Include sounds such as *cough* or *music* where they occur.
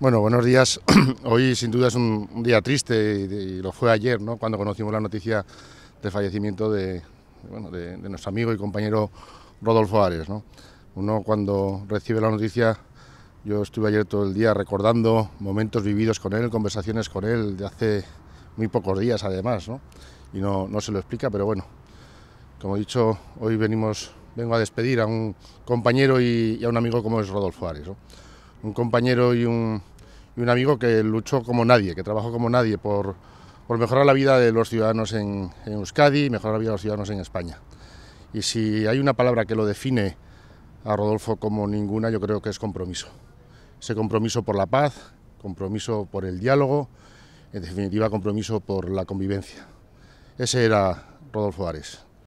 Bueno, buenos días. *clears throat* Hoy sin duda es un, día triste y, lo fue ayer, ¿no? Cuando conocimos la noticia del fallecimiento de, nuestro amigo y compañero Rodolfo Ares, ¿no? Uno cuando recibe la noticia, yo estuve ayer todo el día recordando momentos vividos con él, conversaciones con él de hace muy pocos días además, ¿no? Y no, no se lo explica, pero bueno, como he dicho, hoy venimos, vengo a despedir a un compañero y, a un amigo como es Rodolfo Ares, ¿no? un compañero y un, amigo que luchó como nadie, que trabajó como nadie por, mejorar la vida de los ciudadanos en, en, Euskadi y mejorar la vida de los ciudadanos en España. Y si hay una palabra que lo define a Rodolfo como ninguna, yo creo que es compromiso. Ese compromiso por la paz, compromiso por el diálogo, en definitiva compromiso por la convivencia. Ese era Rodolfo Ares.